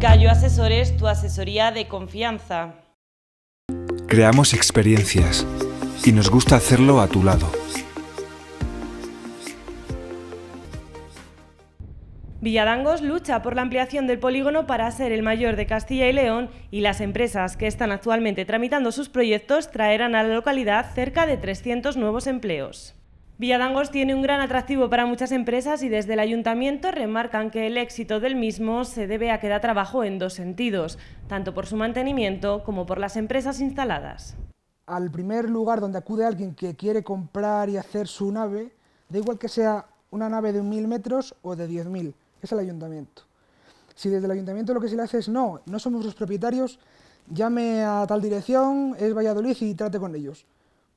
Gallo Asesores, tu asesoría de confianza. Creamos experiencias y nos gusta hacerlo a tu lado. Villadangos lucha por la ampliación del polígono para ser el mayor de Castilla y León y las empresas que están actualmente tramitando sus proyectos traerán a la localidad cerca de 300 nuevos empleos. Villadangos tiene un gran atractivo para muchas empresas y desde el ayuntamiento remarcan que el éxito del mismo se debe a que da trabajo en dos sentidos, tanto por su mantenimiento como por las empresas instaladas. Al primer lugar donde acude alguien que quiere comprar y hacer su nave, da igual que sea una nave de 1.000 metros o de 10.000, es el ayuntamiento. Si desde el ayuntamiento lo que se le hace es no, no somos los propietarios, llame a tal dirección, es Valladolid y trate con ellos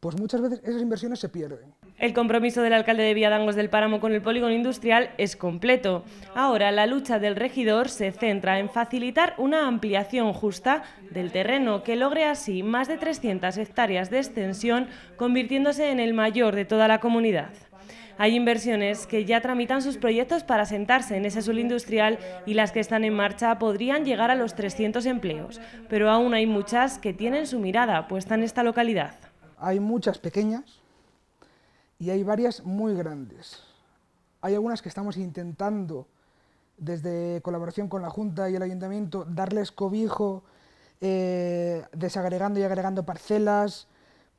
pues muchas veces esas inversiones se pierden. El compromiso del alcalde de Villadangos del Páramo con el polígono industrial es completo. Ahora la lucha del regidor se centra en facilitar una ampliación justa del terreno que logre así más de 300 hectáreas de extensión, convirtiéndose en el mayor de toda la comunidad. Hay inversiones que ya tramitan sus proyectos para sentarse en ese suelo industrial y las que están en marcha podrían llegar a los 300 empleos, pero aún hay muchas que tienen su mirada puesta en esta localidad. Hay muchas pequeñas y hay varias muy grandes. Hay algunas que estamos intentando, desde colaboración con la Junta y el Ayuntamiento, darles cobijo, eh, desagregando y agregando parcelas,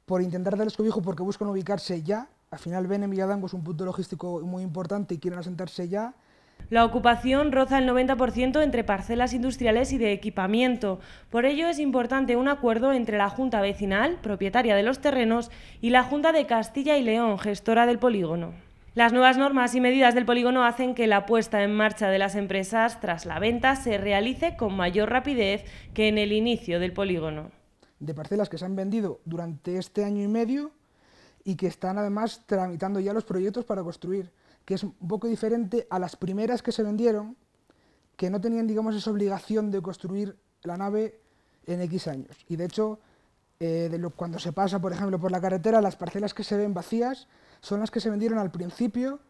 por intentar darles cobijo porque buscan ubicarse ya. Al final ven en Villadango es un punto logístico muy importante y quieren asentarse ya. La ocupación roza el 90% entre parcelas industriales y de equipamiento. Por ello es importante un acuerdo entre la Junta Vecinal, propietaria de los terrenos, y la Junta de Castilla y León, gestora del polígono. Las nuevas normas y medidas del polígono hacen que la puesta en marcha de las empresas tras la venta se realice con mayor rapidez que en el inicio del polígono. De parcelas que se han vendido durante este año y medio y que están además tramitando ya los proyectos para construir. Y es un poco diferente a las primeras que se vendieron, que no tenían, digamos, esa obligación de construir la nave en X años. Y de hecho, eh, cuando se pasa, por ejemplo, por la carretera, las parcelas que se ven vacías son las que se vendieron al principio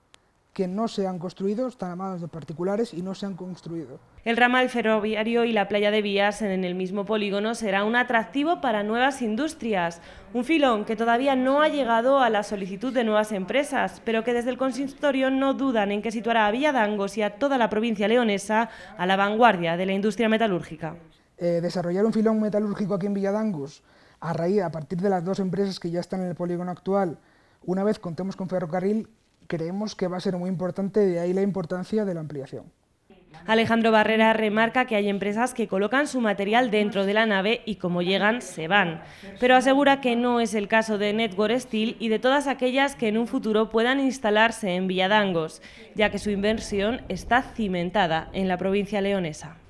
que no se han construido, están a manos de particulares y no se han construido. El ramal ferroviario y la playa de vías en el mismo polígono será un atractivo para nuevas industrias, un filón que todavía no ha llegado a la solicitud de nuevas empresas, pero que desde el consistorio no dudan en que situará a Villadangos y a toda la provincia leonesa a la vanguardia de la industria metalúrgica. Eh, desarrollar un filón metalúrgico aquí en Villadangos, a raíz, a partir de las dos empresas que ya están en el polígono actual, una vez contemos con ferrocarril, creemos que va a ser muy importante, de ahí la importancia de la ampliación. Alejandro Barrera remarca que hay empresas que colocan su material dentro de la nave y como llegan se van, pero asegura que no es el caso de Network Steel y de todas aquellas que en un futuro puedan instalarse en Villadangos, ya que su inversión está cimentada en la provincia leonesa.